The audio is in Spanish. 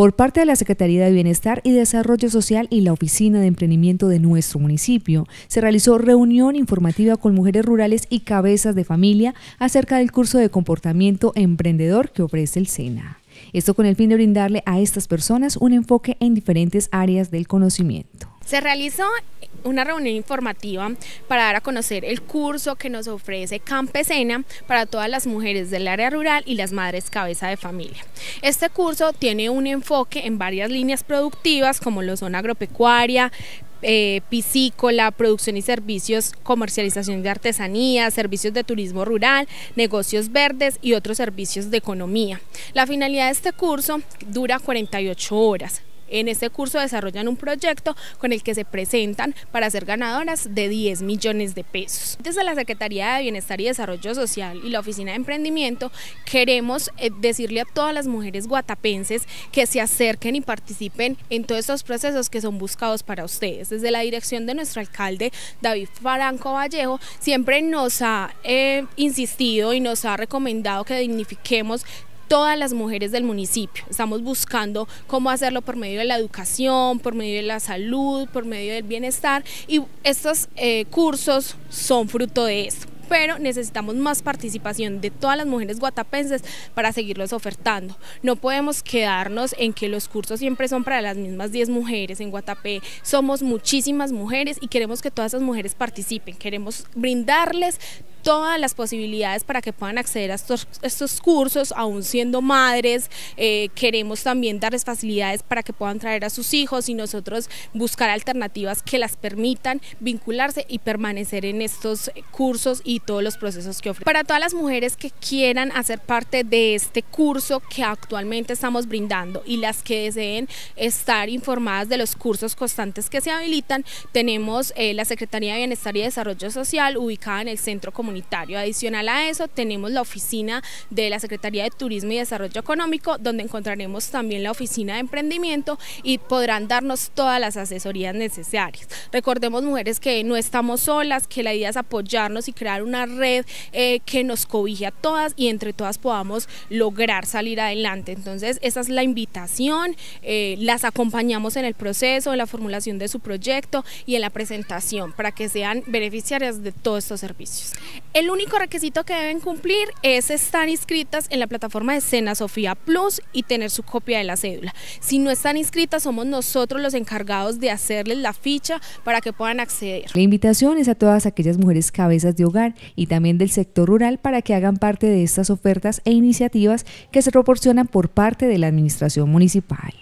por parte de la Secretaría de Bienestar y Desarrollo Social y la Oficina de Emprendimiento de nuestro municipio, se realizó reunión informativa con mujeres rurales y cabezas de familia acerca del curso de comportamiento emprendedor que ofrece el SENA. Esto con el fin de brindarle a estas personas un enfoque en diferentes áreas del conocimiento. Se realizó una reunión informativa para dar a conocer el curso que nos ofrece Campesena para todas las mujeres del área rural y las madres cabeza de familia. Este curso tiene un enfoque en varias líneas productivas como lo son agropecuaria, eh, piscícola, producción y servicios, comercialización de artesanía, servicios de turismo rural, negocios verdes y otros servicios de economía. La finalidad de este curso dura 48 horas. En este curso desarrollan un proyecto con el que se presentan para ser ganadoras de 10 millones de pesos. Desde la Secretaría de Bienestar y Desarrollo Social y la Oficina de Emprendimiento queremos eh, decirle a todas las mujeres guatapenses que se acerquen y participen en todos estos procesos que son buscados para ustedes. Desde la dirección de nuestro alcalde David Franco Vallejo siempre nos ha eh, insistido y nos ha recomendado que dignifiquemos todas las mujeres del municipio. Estamos buscando cómo hacerlo por medio de la educación, por medio de la salud, por medio del bienestar y estos eh, cursos son fruto de eso pero necesitamos más participación de todas las mujeres guatapenses para seguirlos ofertando. No podemos quedarnos en que los cursos siempre son para las mismas 10 mujeres en Guatapé. Somos muchísimas mujeres y queremos que todas esas mujeres participen. Queremos brindarles todas las posibilidades para que puedan acceder a estos, estos cursos, aún siendo madres. Eh, queremos también darles facilidades para que puedan traer a sus hijos y nosotros buscar alternativas que las permitan vincularse y permanecer en estos cursos y todos los procesos que ofrecen. Para todas las mujeres que quieran hacer parte de este curso que actualmente estamos brindando y las que deseen estar informadas de los cursos constantes que se habilitan, tenemos eh, la Secretaría de Bienestar y Desarrollo Social ubicada en el Centro Comunitario Adicional a eso, tenemos la oficina de la Secretaría de Turismo y Desarrollo Económico, donde encontraremos también la oficina de emprendimiento y podrán darnos todas las asesorías necesarias. Recordemos, mujeres, que no estamos solas, que la idea es apoyarnos y crear una red eh, que nos cobije a todas y entre todas podamos lograr salir adelante. Entonces, esa es la invitación, eh, las acompañamos en el proceso, en la formulación de su proyecto y en la presentación para que sean beneficiarias de todos estos servicios. El único requisito que deben cumplir es estar inscritas en la plataforma de Sena Sofía Plus y tener su copia de la cédula. Si no están inscritas, somos nosotros los encargados de hacerles la ficha para que puedan acceder. La invitación es a todas aquellas mujeres cabezas de hogar y también del sector rural para que hagan parte de estas ofertas e iniciativas que se proporcionan por parte de la Administración Municipal.